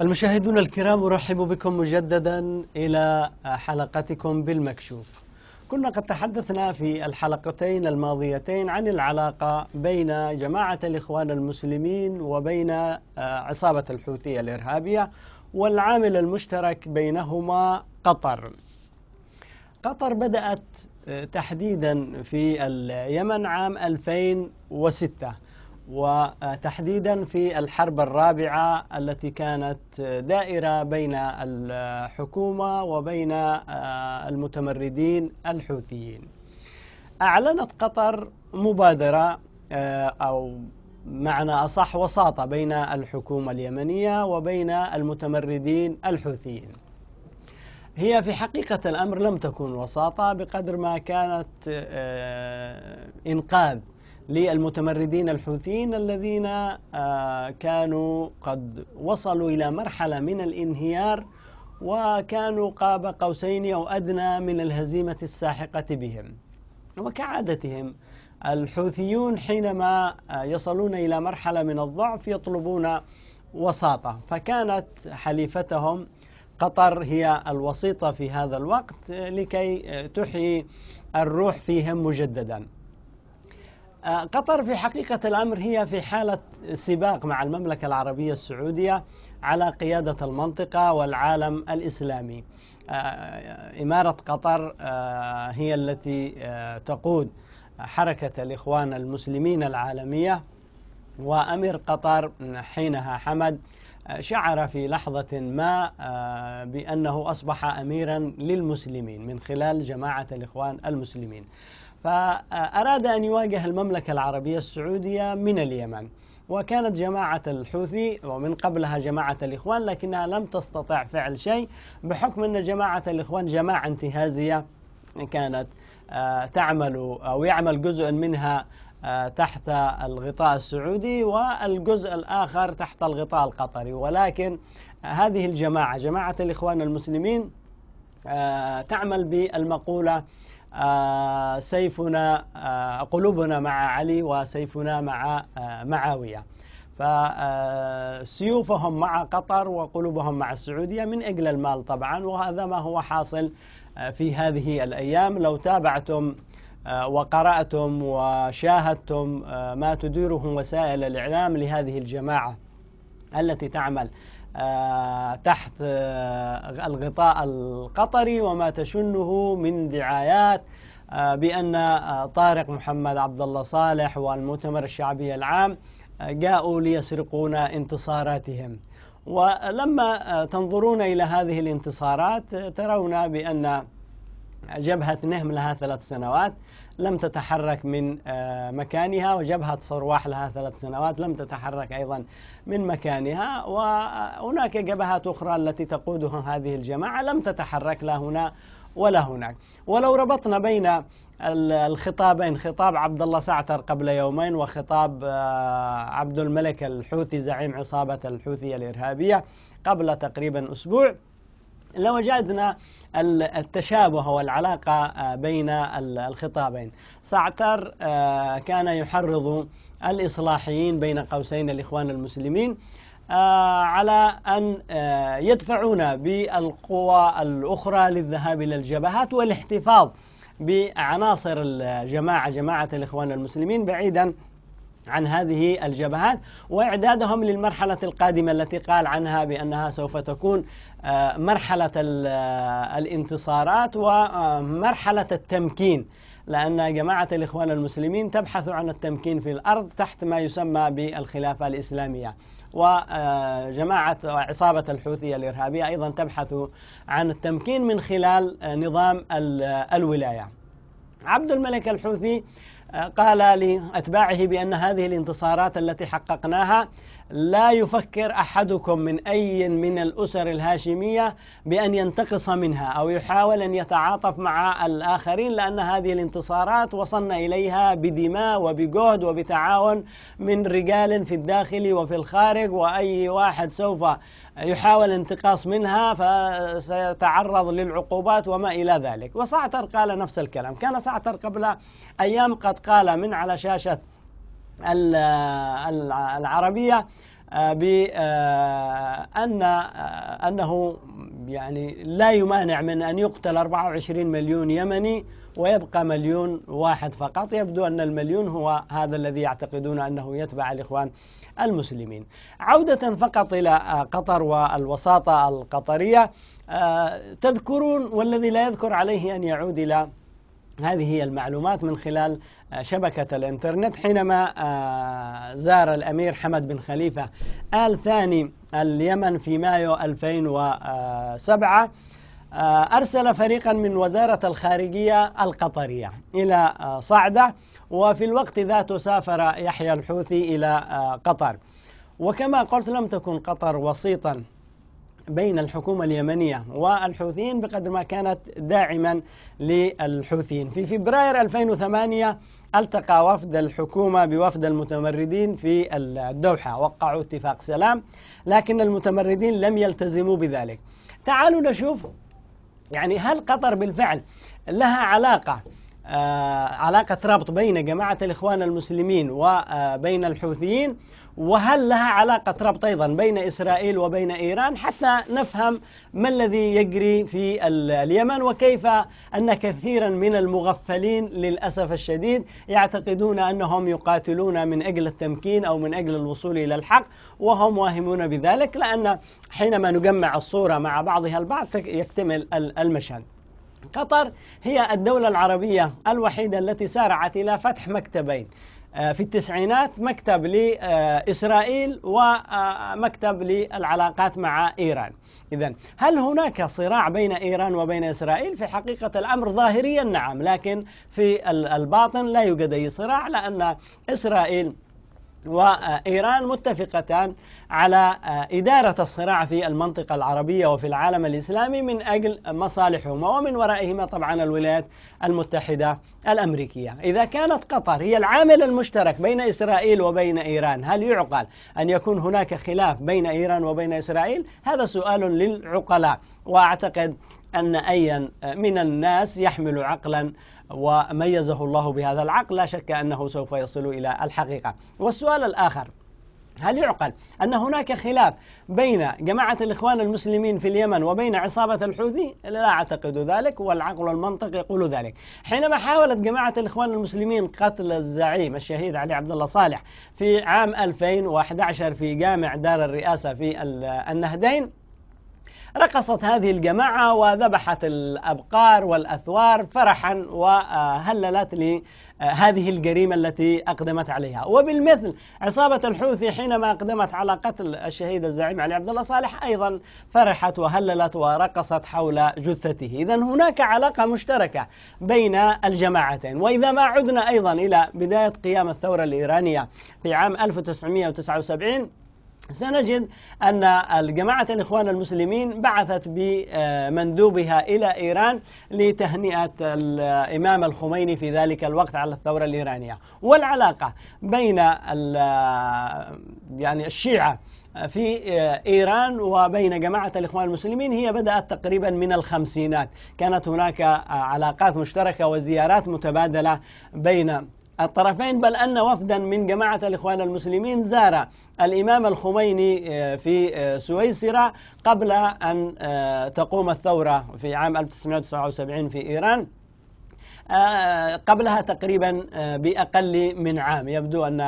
المشاهدون الكرام أرحب بكم مجددا إلى حلقتكم بالمكشوف كنا قد تحدثنا في الحلقتين الماضيتين عن العلاقة بين جماعة الإخوان المسلمين وبين آه، عصابة الحوثية الإرهابية والعامل المشترك بينهما قطر قطر بدأت آه، تحديدا في اليمن عام 2006 وتحديدا في الحرب الرابعة التي كانت دائرة بين الحكومة وبين آه، المتمردين الحوثيين أعلنت قطر مبادرة آه، أو معنى أصح وساطة بين الحكومة اليمنية وبين المتمردين الحوثيين هي في حقيقة الأمر لم تكن وساطة بقدر ما كانت آه، إنقاذ للمتمردين الحوثيين الذين آه، كانوا قد وصلوا إلى مرحلة من الانهيار وكانوا قاب قوسين أو أدنى من الهزيمة الساحقة بهم وكعادتهم الحوثيون حينما آه، يصلون إلى مرحلة من الضعف يطلبون وساطة فكانت حليفتهم قطر هي الوسيطة في هذا الوقت آه، لكي تحيي الروح فيهم مجددا آه، قطر في حقيقة الأمر هي في حالة سباق مع المملكة العربية السعودية على قيادة المنطقة والعالم الإسلامي آه، إمارة قطر آه، هي التي تقود حركة الإخوان المسلمين العالمية وأمير قطر حينها حمد شعر في لحظة ما بأنه أصبح أميرا للمسلمين من خلال جماعة الإخوان المسلمين فأراد أن يواجه المملكة العربية السعودية من اليمن وكانت جماعة الحوثي ومن قبلها جماعة الإخوان لكنها لم تستطع فعل شيء بحكم أن جماعة الإخوان جماعة انتهازية كانت آه، تعمل أو يعمل جزء منها آه، تحت الغطاء السعودي والجزء الآخر تحت الغطاء القطري ولكن هذه الجماعة جماعة الإخوان المسلمين آه، تعمل بالمقولة آه، سيفنا آه، قلوبنا مع علي وسيفنا مع آه، معاوية فسيوفهم مع قطر وقلوبهم مع السعودية من أجل المال طبعا وهذا ما هو حاصل في هذه الأيام لو تابعتم وقرأتم وشاهدتم ما تديره وسائل الإعلام لهذه الجماعة التي تعمل آه، تحت آه، الغطاء القطري وما تشنه من دعايات آه، بأن طارق محمد عبد الله صالح والمؤتمر الشعبي العام جاءوا ليسرقون انتصاراتهم ولما تنظرون إلى هذه الانتصارات ترون بأن جبهة نهم لها ثلاث سنوات لم تتحرك من آه، مكانها وجبهة صرواح لها ثلاث سنوات لم تتحرك أيضا من مكانها وهناك جبهات أخرى التي تقودها هذه الجماعة لم تتحرك لا هنا ولا هناك ولو ربطنا بين الخطابين خطاب عبد الله سعتر قبل يومين وخطاب آه، عبد الملك الحوثي زعيم عصابة الحوثي الإرهابية قبل تقريبا أسبوع لو وجدنا التشابه والعلاقة آه، بين الخطابين سعتر آه، كان يحرض الإصلاحيين بين قوسين الإخوان المسلمين آه، على أن يدفعون بالقوى الأخرى للذهاب إلى الجبهات والاحتفاظ بعناصر الجماعة جماعة الإخوان المسلمين بعيدا عن هذه الجبهات واعدادهم للمرحله القادمه التي قال عنها بانها سوف تكون آه، مرحله آه، الانتصارات ومرحله التمكين لأن جماعة الإخوان المسلمين تبحث عن التمكين في الأرض تحت ما يسمى بالخلافة الإسلامية وجماعة آه، عصابة الحوثية الإرهابية أيضا تبحث عن التمكين من خلال نظام الولاية عبد الملك الحوثي قال لأتباعه بأن هذه الانتصارات التي حققناها لا يفكر احدكم من اي من الاسر الهاشميه بان ينتقص منها او يحاول ان يتعاطف مع الاخرين لان هذه الانتصارات وصلنا اليها بدماء وبجهد وبتعاون من رجال في الداخل وفي الخارج واي واحد سوف يحاول انتقاص منها فسيتعرض للعقوبات وما الى ذلك وسعتر قال نفس الكلام كان سعتر قبل ايام قد قال من على شاشه العربية آه، بأن آه، آه، أنه يعني لا يمانع من أن يقتل 24 مليون يمني ويبقى مليون واحد فقط يبدو أن المليون هو هذا الذي يعتقدون أنه يتبع الإخوان المسلمين عودة فقط إلى قطر والوساطة القطرية تذكرون والذي لا يذكر عليه أن يعود إلى هذه المعلومات من خلال شبكة الإنترنت حينما آه، زار الأمير حمد بن خليفة آل ثاني اليمن في مايو 2007 آه، أرسل فريقا من وزارة الخارجية القطرية إلى آه، صعدة وفي الوقت ذاته سافر يحيى الحوثي إلى قطر وكما قلت لم تكن قطر وسيطا بين الحكومة اليمنية والحوثيين بقدر ما كانت داعما للحوثيين في فبراير 2008 التقى وفد الحكومة بوفد المتمردين في الدوحة وقعوا اتفاق سلام لكن المتمردين لم يلتزموا بذلك تعالوا نشوف يعني هل قطر بالفعل لها علاقة آه علاقة ربط بين جماعة الإخوان المسلمين وبين الحوثيين وهل لها علاقة ربط أيضا بين إسرائيل وبين إيران حتى نفهم ما الذي يجري في اليمن وكيف أن كثيرا من المغفلين للأسف الشديد يعتقدون أنهم يقاتلون من أجل التمكين أو من أجل الوصول إلى الحق وهم واهمون بذلك لأن حينما نجمع الصورة مع بعضها البعض يكتمل المشهد قطر هي الدولة العربية الوحيدة التي سارعت إلى فتح مكتبين آه، في التسعينات مكتب لإسرائيل ومكتب للعلاقات مع إيران إذا هل هناك صراع بين إيران وبين إسرائيل؟ في حقيقة الأمر ظاهريا نعم لكن في الباطن لا يوجد أي صراع لأن إسرائيل وإيران متفقتان على آه، إدارة الصراع في المنطقة العربية وفي العالم الإسلامي من أجل مصالحهما ومن ورائهما طبعا الولايات المتحدة الأمريكية إذا كانت قطر هي العامل المشترك بين إسرائيل وبين إيران هل يعقل أن يكون هناك خلاف بين إيران وبين إسرائيل؟ هذا سؤال للعقلاء وأعتقد أن أيا من الناس يحمل عقلا وميزه الله بهذا العقل لا شك أنه سوف يصل إلى الحقيقة والسؤال الآخر هل يعقل أن هناك خلاف بين جماعة الإخوان المسلمين في اليمن وبين عصابة الحوثي؟ لا أعتقد ذلك والعقل والمنطق يقول ذلك حينما حاولت جماعة الإخوان المسلمين قتل الزعيم الشهيد علي عبد الله صالح في عام 2011 في جامع دار الرئاسة في النهدين رقصت هذه الجماعة وذبحت الأبقار والأثوار فرحا وهللت لهذه الجريمة التي أقدمت عليها وبالمثل عصابة الحوثي حينما أقدمت على قتل الشهيد الزعيم علي عبد الله صالح أيضا فرحت وهللت ورقصت حول جثته إذا هناك علاقة مشتركة بين الجماعتين وإذا ما عدنا أيضا إلى بداية قيام الثورة الإيرانية في عام 1979 سنجد أن الجماعة الإخوان المسلمين بعثت بمندوبها إلى إيران لتهنئة الإمام الخميني في ذلك الوقت على الثورة الإيرانية والعلاقة بين يعني الشيعة في إيران وبين جماعة الإخوان المسلمين هي بدأت تقريبا من الخمسينات كانت هناك علاقات مشتركة وزيارات متبادلة بين الطرفين بل أن وفدا من جماعة الإخوان المسلمين زار الإمام الخميني آه، في آه، سويسرا قبل أن آه، تقوم الثورة في عام 1979 في إيران آه، قبلها تقريبا آه، بأقل من عام يبدو أن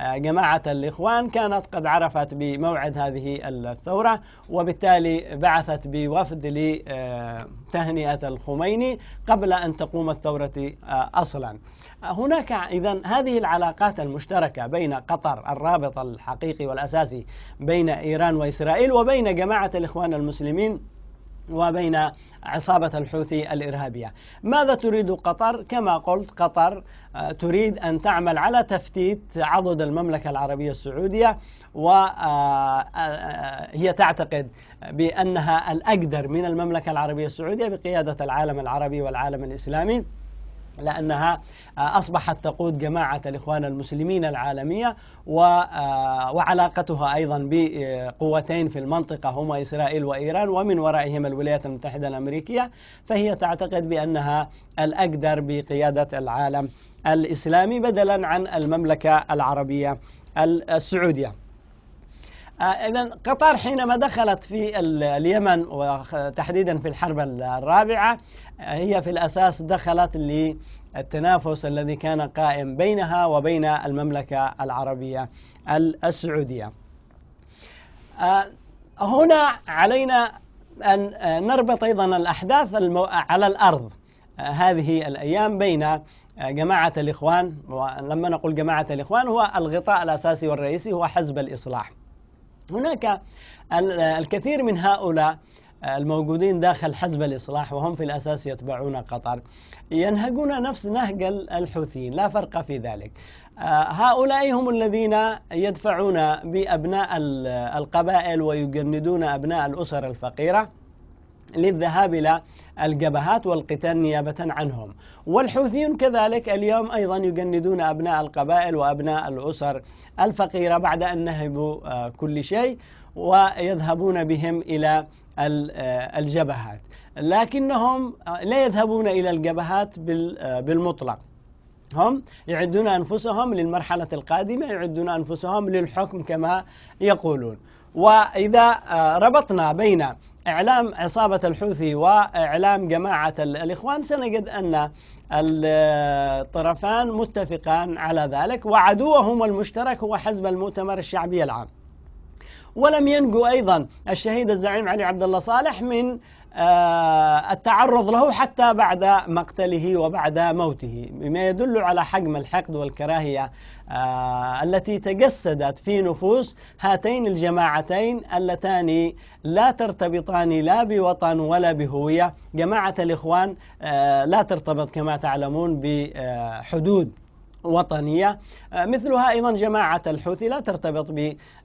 آه، جماعة الإخوان كانت قد عرفت بموعد هذه الثورة وبالتالي بعثت بوفد لتهنئة الخميني قبل أن تقوم الثورة أصلا هناك إذا هذه العلاقات المشتركة بين قطر الرابط الحقيقي والأساسي بين إيران وإسرائيل وبين جماعة الإخوان المسلمين وبين عصابة الحوثي الإرهابية ماذا تريد قطر؟ كما قلت قطر آه، تريد أن تعمل على تفتيت عضد المملكة العربية السعودية وهي آه، آه، تعتقد بأنها الأقدر من المملكة العربية السعودية بقيادة العالم العربي والعالم الإسلامي لأنها آه، أصبحت تقود جماعة الإخوان المسلمين العالمية آه، وعلاقتها أيضا بقوتين في المنطقة هما إسرائيل وإيران ومن ورائهم الولايات المتحدة الأمريكية فهي تعتقد بأنها الأقدر بقيادة العالم الإسلامي بدلا عن المملكة العربية السعودية آه، إذا قطر حينما دخلت في اليمن وتحديدا في الحرب الرابعة هي في الأساس دخلت للتنافس الذي كان قائم بينها وبين المملكة العربية السعودية آه، هنا علينا أن نربط أيضا الأحداث على الأرض آه، هذه الأيام بين آه، جماعة الإخوان ولما نقول جماعة الإخوان هو الغطاء الأساسي والرئيسي هو حزب الإصلاح هناك الكثير من هؤلاء الموجودين داخل حزب الإصلاح وهم في الأساس يتبعون قطر ينهجون نفس نهج الحوثيين لا فرق في ذلك آه، هؤلاء هم الذين يدفعون بأبناء القبائل ويجندون أبناء الأسر الفقيرة للذهاب إلى الجبهات والقتال نيابة عنهم والحوثيون كذلك اليوم أيضا يجندون أبناء القبائل وأبناء الأسر الفقيرة بعد أن نهبوا آه، كل شيء ويذهبون بهم إلى آه، الجبهات لكنهم آه، لا يذهبون إلى الجبهات آه، بالمطلق هم يعدون أنفسهم للمرحلة القادمة يعدون أنفسهم للحكم كما يقولون وإذا ربطنا بين إعلام عصابة الحوثي وإعلام جماعة الإخوان سنجد أن الطرفان متفقان على ذلك وعدوهم المشترك هو حزب المؤتمر الشعبي العام ولم ينجو أيضا الشهيد الزعيم علي عبد الله صالح من آه، التعرض له حتى بعد مقتله وبعد موته مما يدل على حجم الحقد والكراهية آه، التي تجسدت في نفوس هاتين الجماعتين اللتان لا ترتبطان لا بوطن ولا بهوية جماعة الإخوان آه، لا ترتبط كما تعلمون بحدود وطنية آه، مثلها أيضا جماعة الحوثي لا ترتبط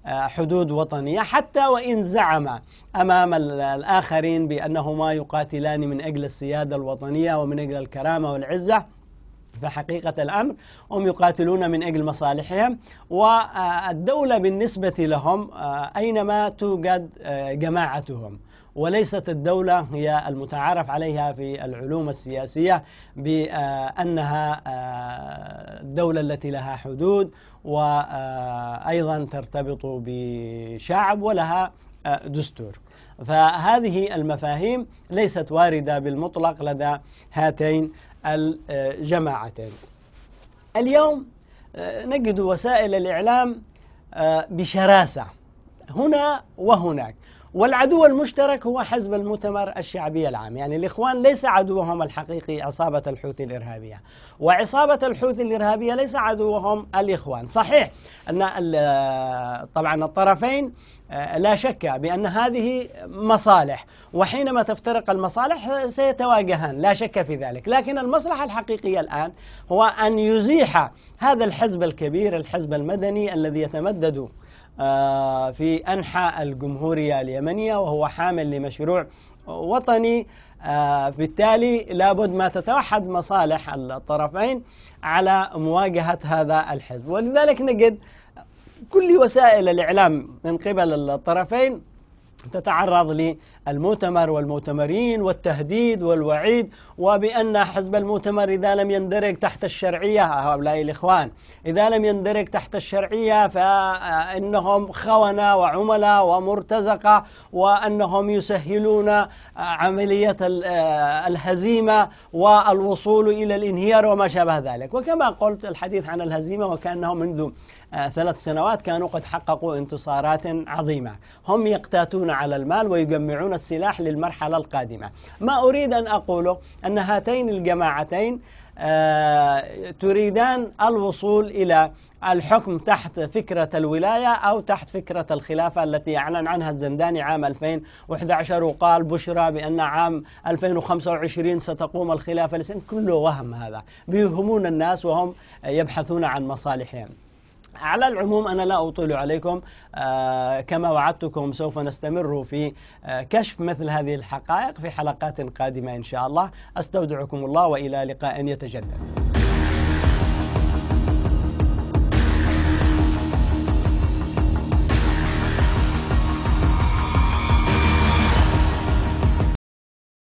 بحدود وطنية حتى وإن زعم أمام الآخرين بأنهما يقاتلان من أجل السيادة الوطنية ومن أجل الكرامة والعزة فحقيقة الأمر هم يقاتلون من أجل مصالحهم والدولة بالنسبة لهم آه، أينما توجد آه، جماعتهم وليست الدولة هي المتعارف عليها في العلوم السياسية بأنها آه، الدولة التي لها حدود وأيضا آه، ترتبط بشعب ولها آه، دستور فهذه المفاهيم ليست واردة بالمطلق لدى هاتين الجماعتين اليوم نجد وسائل الإعلام بشراسة هنا وهناك والعدو المشترك هو حزب المؤتمر الشعبي العام يعني الإخوان ليس عدوهم الحقيقي عصابة الحوثي الإرهابية وعصابة الحوثي الإرهابية ليس عدوهم الإخوان صحيح أن طبعا الطرفين آه، لا شك بأن هذه مصالح وحينما تفترق المصالح آه، سيتواجهان لا شك في ذلك لكن المصلحة الحقيقية الآن هو أن يزيح هذا الحزب الكبير الحزب المدني الذي يتمدد آه، في أنحاء الجمهورية اليمنية وهو حامل لمشروع وطني آه، بالتالي لابد ما تتوحد مصالح الطرفين على مواجهة هذا الحزب ولذلك نجد كل وسائل الإعلام من قبل الطرفين تتعرض المؤتمر والمؤتمرين والتهديد والوعيد وبأن حزب المؤتمر إذا لم يندرج تحت الشرعية هؤلاء الإخوان إذا لم يندرج تحت الشرعية فإنهم خونة وعملاء ومرتزقة وأنهم يسهلون عملية الهزيمة والوصول إلى الانهيار وما شابه ذلك وكما قلت الحديث عن الهزيمة وكأنهم منذ ثلاث سنوات كانوا قد حققوا انتصارات عظيمة هم يقتاتون على المال ويجمعون يكون السلاح للمرحلة القادمة ما أريد أن أقوله أن هاتين الجماعتين آه، تريدان الوصول إلى الحكم تحت فكرة الولاية أو تحت فكرة الخلافة التي أعلن عنها الزنداني عام 2011 وقال بشرى بأن عام 2025 ستقوم الخلافة كله وهم هذا بيهمون الناس وهم يبحثون عن مصالحهم على العموم أنا لا أطيل عليكم آه كما وعدتكم سوف نستمر في آه كشف مثل هذه الحقائق في حلقات قادمة إن شاء الله أستودعكم الله وإلى لقاء يتجدد